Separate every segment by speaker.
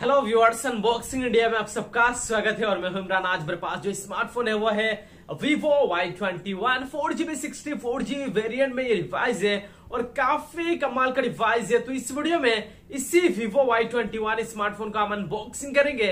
Speaker 1: hello viewers unboxing India में आप सबका स्वागत है और मैं हूं इमरान आज मेरे पास जो स्मार्टफोन है वो है Vivo Y twenty one four GB sixty four G variant में ये रिवाइज है और काफी कमाल का डिवाइस है तो इस वीडियो में इसी Vivo Y twenty one smartphone का हम अनबॉक्सिंग करेंगे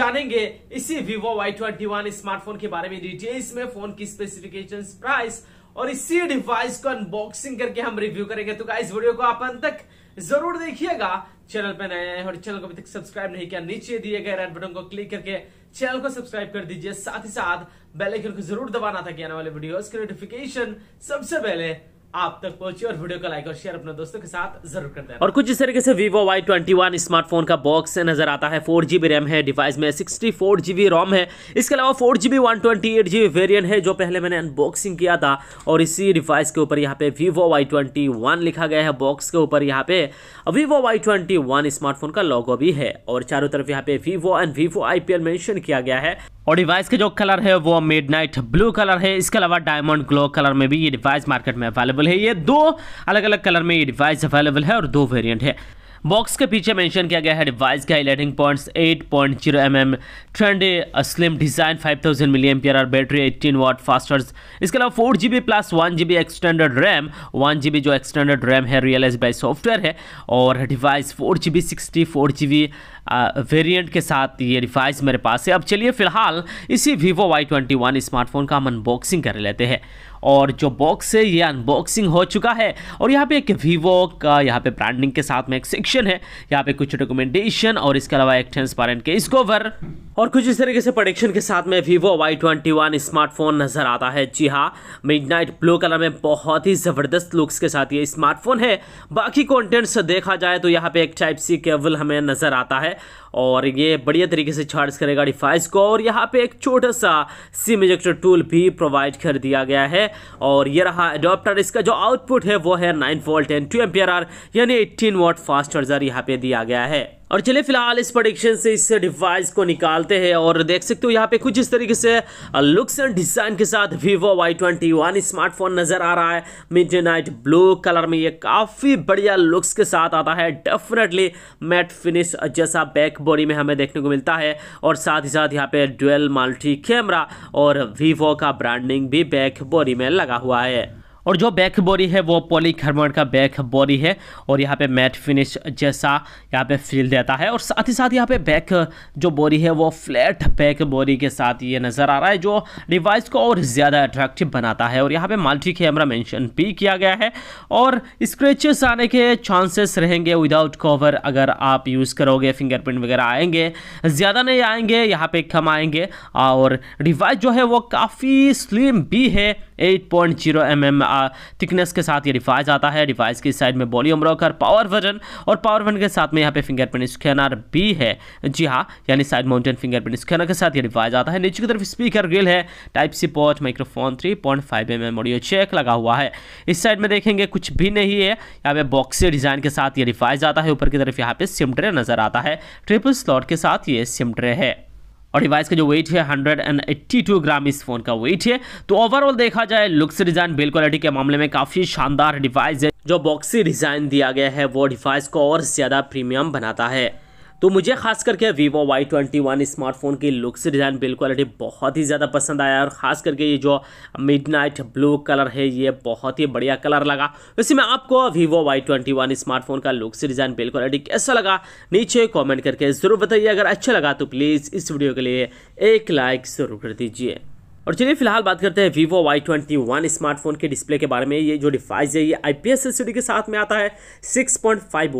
Speaker 1: जानेंगे इसी Vivo Y twenty one smartphone के बारे में डिटेल्स में फोन की स्पेसिफिकेशन प्राइस और इसी डिवाइस को अनबॉक्सिंग करके हम रिव्यू करेंगे तो इस वीडियो को आप अंत तक जरूर देखिएगा चैनल पर नए है और चैनल को अभी तक सब्सक्राइब नहीं किया नीचे दिए गए रेड बटन को क्लिक करके चैनल को सब्सक्राइब कर दीजिए साथ ही साथ बेल आइकन को जरूर दबाना था कि आने वाले वीडियोस के नोटिफिकेशन सबसे पहले आप तक पहुंची और वीडियो को लाइक और शेयर अपने दोस्तों के साथ जरूर कर देना और कुछ इस तरीके से Vivo Y21 स्मार्टफोन का बॉक्स नजर आता है फोर जीबी रैम है डिवाइस में सिक्सटी फोर जीबी रोम है इसके अलावा four GB one twenty eight GB variant है जो पहले मैंने अनबॉक्सिंग किया था और इसी डिवाइस के ऊपर यहाँ पे वीवो वाई ट्वेंटी वन लिखा गया है बॉक्स के ऊपर यहाँ पे Vivo Y twenty one smartphone का लॉगो भी है और चारों तरफ यहाँ पे Vivo and Vivo I P L mention किया गया है और डिवाइस का जो कलर है वो मिडनाइट ब्लू कलर है इसके अलावा डायमंड ग्लो कलर में भी ये डिवाइस मार्केट में अवेलेबल है ये दो अलग अलग कलर में ये डिवाइस अवेलेबल है और दो वेरियंट है बॉक्स के पीछे मेंशन किया गया है डिवाइस के highlighting points 8.0 point zero M M trend slim design 5000 thousand milli M P R battery eighteen watt fasters इसके अलावा four G B plus one G B extended RAM one G B जो extended RAM है realize by software है और device four G B sixty four G B variant के साथ ये device मेरे पास है अब चलिए फिलहाल इसी Vivo Y twenty one smartphone का हम अनबॉक्सिंग कर लेते हैं और जो बॉक्स है ये अनबॉक्सिंग हो चुका है और यहाँ पे एक वीवो का यहाँ पे ब्रांडिंग के साथ में एक सेक्शन है यहाँ पे कुछ डॉक्यूमेंटेशन और इसके अलावा एक ट्रांसपेरेंट केस कवर और कुछ इस तरीके से प्रोडक्शन के साथ में Vivo Y twenty one smartphone नज़र आता है जी हाँ मिडनाइट ब्लू कलर में बहुत ही ज़बरदस्त लुक्स के साथ ये स्मार्टफोन है बाकी कॉन्टेंट्स देखा जाए तो यहाँ पे एक टाइप सी केबल हमें नज़र आता है और ये बढ़िया तरीके से चार्ज करेगा डिफाइस को और यहाँ पे एक छोटा सा सिम इजेक्टर टूल भी प्रोवाइड कर दिया गया है और ये रहा एडोप्टर इसका जो आउटपुट है वो है nine volt and two ampere यानी एट्टीन वोट फास्ट चार्जर यहाँ पे दिया गया है और चलिए फिलहाल इस प्रोडिक्शन से इस डिवाइस को निकालते हैं और देख सकते हो यहाँ पे कुछ इस तरीके से लुक्स एंड डिज़ाइन के साथ Vivo Y twenty one smartphone नज़र आ रहा है मिड नाइट ब्लू कलर में ये काफ़ी बढ़िया लुक्स के साथ आता है डेफिनेटली मैट फिनिश जैसा बैक बॉडी में हमें देखने को मिलता है और साथ ही साथ यहाँ पे डुअल मल्टी कैमरा और वीवो का ब्रांडिंग भी बैक बॉडी में लगा हुआ है और जो बैक बॉडी है वो पॉलीकर्मन का बैक बॉडी है और यहाँ पे मैट फिनिश जैसा यहाँ पे फील देता है और साथ ही साथ यहाँ पे बैक जो बॉडी है वो फ्लैट बैक बॉडी के साथ ये नज़र आ रहा है जो डिवाइस को और ज़्यादा अट्रैक्टिव बनाता है और यहाँ पे मल्टी कैमरा मेंशन भी किया गया है और स्क्रेचेस आने के चांसेस रहेंगे विदाउट कवर अगर आप यूज़ करोगे फिंगरप्रिंट वगैरह आएंगे ज़्यादा नहीं आएंगे यहाँ पर कम आएंगे और डिवाइस जो है वो काफ़ी स्लिम भी है eight point zero M M thickness के साथ ये डिवाइस आता है डिवाइस की साइड में वॉल्यूम रॉकर पावर वर्जन और पावर वन के साथ में यहाँ पे फिंगरप्रिंट स्कैनर भी है जी हाँ यानी साइड माउंटेन फिंगरप्रिंट स्कैनर के साथ ये डिवाइस आता है नीचे की तरफ स्पीकर ग्रिल है टाइप सी पॉच microphone three point five M M audio jack लगा हुआ है इस साइड में देखेंगे कुछ भी नहीं है यहाँ पे बॉक्सी डिजाइन के साथ ये डिवाइस आता है ऊपर की तरफ यहाँ पे सिम नजर आता है ट्रिपल स्लॉट के साथ ये सिम है और डिवाइस का जो वेट है 182 ग्राम इस फोन का वेट है तो ओवरऑल देखा जाए लुक्स डिजाइन बिल्ड क्वालिटी के मामले में काफी शानदार डिवाइस है जो बॉक्सी डिजाइन दिया गया है वो डिवाइस को और ज्यादा प्रीमियम बनाता है तो मुझे खास करके Vivo Y twenty one smartphone की लुक्स डिज़ाइन बिल्ड क्वालिटी बहुत ही ज़्यादा पसंद आया और ख़ास करके ये जो मिड ब्लू कलर है ये बहुत ही बढ़िया कलर लगा वैसे में आपको Vivo Y twenty one smartphone का लुक्स डिज़ाइन बिल्ड क्वालिटी कैसा लगा नीचे कॉमेंट करके ज़रूर बताइए अगर अच्छा लगा तो प्लीज़ इस वीडियो के लिए एक लाइक ज़रूर कर दीजिए और चलिए फिलहाल बात करते हैं vivo y21 स्मार्टफोन के डिस्प्ले के बारे में ये जो डिवाइस है ये IPS पी एलसीडी के साथ में आता है 6.51 पॉइंट फाइव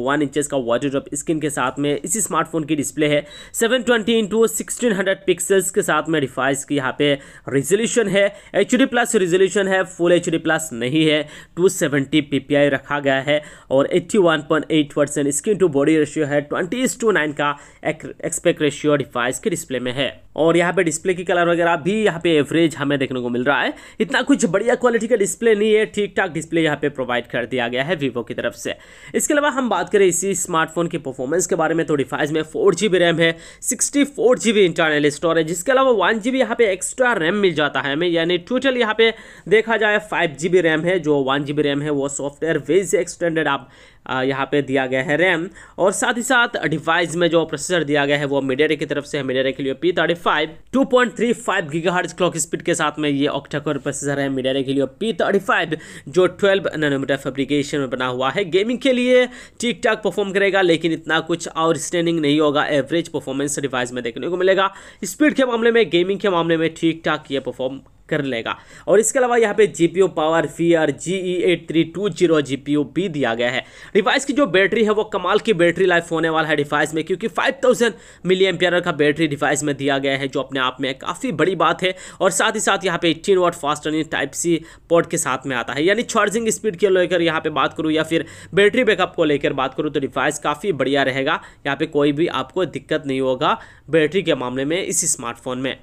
Speaker 1: का वाटर ड्रॉप स्क्रीन के साथ में इसी स्मार्टफोन की डिस्प्ले है 720 twenty into sixteen hundred pixels के साथ में डिवाइस की यहाँ पे रिजोल्यूशन है एच डी प्लस रिजोल्यूशन है फुल एच डी प्लस नहीं है two seventy P P I रखा गया है और eighty one point eight percent screen to body ratio है ट्वेंटी इस टू नाइन का एक्सपेक्ट रेशियो डिवाइस के डिस्प्ले में है और यहाँ पे डिस्प्ले की कलर वगैरह भी यहाँ पे एवरेज कवरेज हमें देखने को मिल रहा है इतना कुछ बढ़िया क्वालिटी का डिस्प्ले नहीं है ठीक ठाक डिस्प्ले यहाँ पे प्रोवाइड कर दिया गया है वीवो की तरफ से इसके अलावा हम बात करें इसी स्मार्टफोन के परफॉर्मेंस के बारे में तो डिफाइज में फोर जी रैम है sixty four G internal storage इसके अलावा वन जी यहाँ पे एक्स्ट्रा रैम मिल जाता है हमें यानी टोटल यहाँ पे देखा जाए फाइव जी रैम है जो वन जी रैम है वो सॉफ्टवेयर वेज एक्सटेंडेड आप यहाँ पे दिया गया है रैम और साथ ही साथ डिवाइस में जो प्रोसेसर दिया गया है वो मीडिया की तरफ से है मीडिया के लिए P thirty five two point three five giga hertz clock speed के साथ में ये ऑक्टाकोर प्रोसेसर है मीडिया के लिए पी थर्टी फाइव जो ट्वेल्व नैनोमीटर फेब्रिकेशन में बना हुआ है गेमिंग के लिए ठीक ठाक परफॉर्म करेगा लेकिन इतना कुछ आउटस्टैंडिंग नहीं होगा एवरेज परफॉर्मेंस डिवाइस में देखने को मिलेगा स्पीड के मामले में गेमिंग के मामले में ठीक ठाक ये परफॉर्म कर लेगा और इसके अलावा यहाँ पे GPU power V R G E eight three two zero G भी दिया गया है डिवाइस की जो बैटरी है वो कमाल की बैटरी लाइफ होने वाला है डिवाइस में क्योंकि फाइव थाउजेंड मिली एम्पियर का बैटरी डिवाइस में दिया गया है जो अपने आप में काफ़ी बड़ी बात है और साथ ही साथ यहाँ पे eighteen watt fast running type C port के साथ में आता है यानी चार्जिंग स्पीड के लेकर यहाँ पर बात करूँ या फिर बैटरी बैकअप को लेकर बात करूँ तो डिवाइस काफ़ी बढ़िया रहेगा यहाँ पर कोई भी आपको दिक्कत नहीं होगा बैटरी के मामले में इस स्मार्टफोन में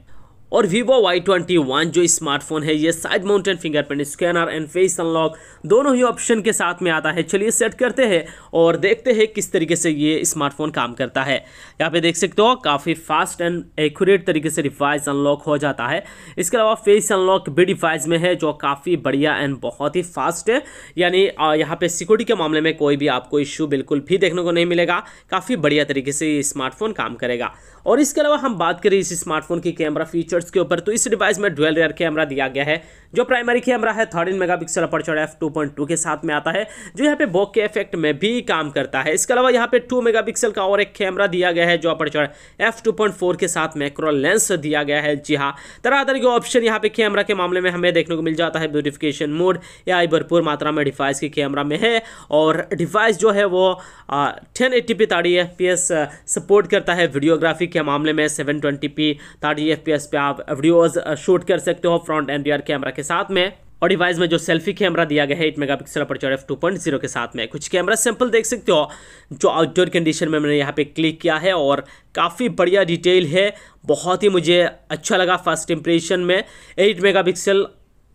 Speaker 1: और vivo Y21 जो स्मार्टफोन है ये side mounted fingerprint scanner and face unlock दोनों ही ऑप्शन के साथ में आता है चलिए सेट करते हैं और देखते हैं किस तरीके से ये स्मार्टफोन काम करता है यहाँ पे देख सकते हो काफ़ी फास्ट एंड एक्यूरेट तरीके से डिवाइस अनलॉक हो जाता है इसके अलावा फेस अनलॉक भी डिवाइस में है जो काफ़ी बढ़िया एंड बहुत ही फास्ट है यानी यहाँ पे सिक्योरिटी के मामले में कोई भी आपको इश्यू बिल्कुल भी देखने को नहीं मिलेगा काफ़ी बढ़िया तरीके से ये स्मार्टफोन काम करेगा और इसके अलावा हम बात करें इस स्मार्टफोन की कैमरा फीचर सेंसर्स के ऊपर तो इस डिवाइस में डुअल रेयर कैमरा दिया गया है जो प्राइमरी कैमरा है thirteen megapixel aperture F two point two के साथ में आता है जो यहाँ पे बॉक के इफेक्ट में भी काम करता है इसके अलावा यहाँ पे टू मेगा पिक्सल का और एक कैमरा दिया गया है जो aperture F two point four के साथ मैक्रो लेंस दिया गया है जी हाँ तरह तरह के ऑप्शन यहाँ पे कैमरा के मामले में हमें देखने को मिल जाता है ब्यूटिफिकेशन मोड या भरपूर मात्रा में डिवाइस के कैमरा में है और डिवाइस जो है वो ten eighty P thirty F P S support करता है वीडियोग्राफी के मामले में seven twenty P thirty F P S पे आप वीडियोज शूट कर सकते हो फ्रंट एंड रियर कैमरा के साथ में और डिवाइस में जो सेल्फी कैमरा दिया गया है eight megapixel aperture F two point zero के साथ में कुछ कैमरा सैंपल देख सकते हो जो आउटडोर कंडीशन में मैंने यहाँ पे क्लिक किया है और काफ़ी बढ़िया डिटेल है बहुत ही मुझे अच्छा लगा फर्स्ट इंप्रेशन में एट मेगा पिक्सल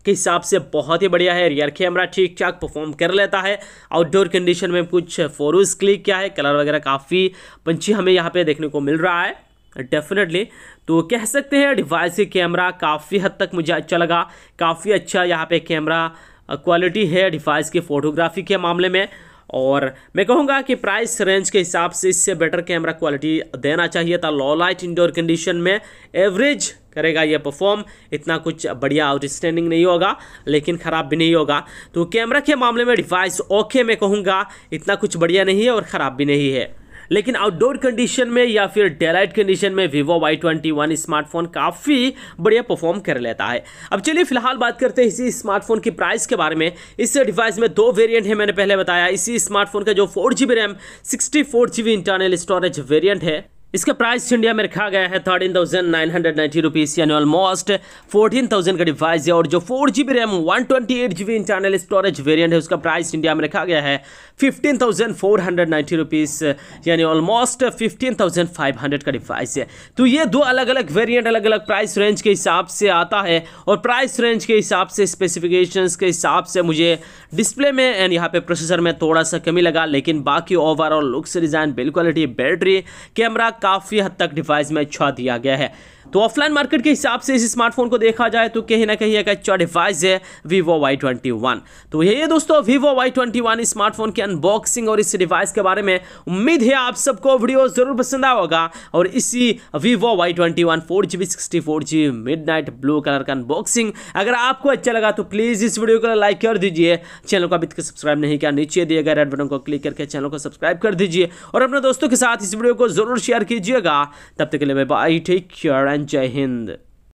Speaker 1: के हिसाब से बहुत ही बढ़िया है रियर कैमरा ठीक ठाक परफॉर्म कर लेता है आउटडोर कंडीशन में कुछ फोटोज क्लिक किया है कलर वगैरह काफ़ी पंछी हमें यहाँ पे देखने को मिल रहा है डेफिनेटली तो कह सकते हैं डिवाइस के कैमरा काफ़ी हद तक मुझे अच्छा लगा काफ़ी अच्छा यहाँ पे कैमरा क्वालिटी है डिवाइस की फ़ोटोग्राफी के मामले में और मैं कहूँगा कि प्राइस रेंज के हिसाब से इससे बेटर कैमरा क्वालिटी देना चाहिए था लो लाइट इंडोर कंडीशन में एवरेज करेगा ये परफॉर्म इतना कुछ बढ़िया आउटस्टैंडिंग नहीं होगा लेकिन ख़राब भी नहीं होगा तो कैमरा के मामले में डिवाइस ओके मैं कहूँगा इतना कुछ बढ़िया नहीं है और ख़राब भी नहीं है लेकिन आउटडोर कंडीशन में या फिर डेलाइट कंडीशन में Vivo Y twenty one smartphone काफ़ी बढ़िया परफॉर्म कर लेता है अब चलिए फिलहाल बात करते हैं इसी स्मार्टफोन की प्राइस के बारे में इस डिवाइस में दो वेरियंट है मैंने पहले बताया इसी स्मार्टफोन का जो four G B RAM sixty four G B internal storage variant है इसका प्राइस इंडिया में रखा गया है thirteen thousand nine hundred ninety rupees यानी ऑलमोस्ट फोर्टीन थाउजेंड का डिवाइस है और जो four G B RAM one twenty eight G B internal storage variant है उसका प्राइस इंडिया में रखा गया है fifteen thousand four hundred ninety rupees यानी almost fifteen thousand five hundred का डिवाइस है तो ये दो अलग अलग वेरियंट अलग अलग प्राइस रेंज के हिसाब से आता है और प्राइस रेंज के हिसाब से स्पेसिफिकेशन के हिसाब से मुझे डिस्प्ले में एंड यहाँ पे प्रोसेसर में थोड़ा सा कमी लगा लेकिन बाकी overall looks design build quality battery camera काफ़ी हद तक डिवाइस में छुआ दिया गया है तो ऑफलाइन मार्केट के हिसाब से इस स्मार्टफोन को देखा जाए तो कहीं ना कहीं एक अच्छा डिवाइस है वीवो वाई ट्वेंटी वन तो ये दोस्तों Vivo Y twenty one smartphone की अनबॉक्सिंग और इस डिवाइस के बारे में उम्मीद है आप सबको वीडियो जरूर पसंद आया होगा और इसी Vivo Y twenty one four G B sixty four G midnight blue colour का अनबॉक्सिंग अगर आपको अच्छा लगा तो प्लीज़ इस वीडियो को लाइक कर दीजिए चैनल को अभी तक सब्सक्राइब नहीं किया नीचे दिए गए रेड बटन को क्लिक करके चैनल को सब्सक्राइब कर दीजिए और अपने दोस्तों के साथ इस वीडियो को जरूर शेयर कीजिएगा तब तक के लिए बाय टेक केयर एंड जय हिंद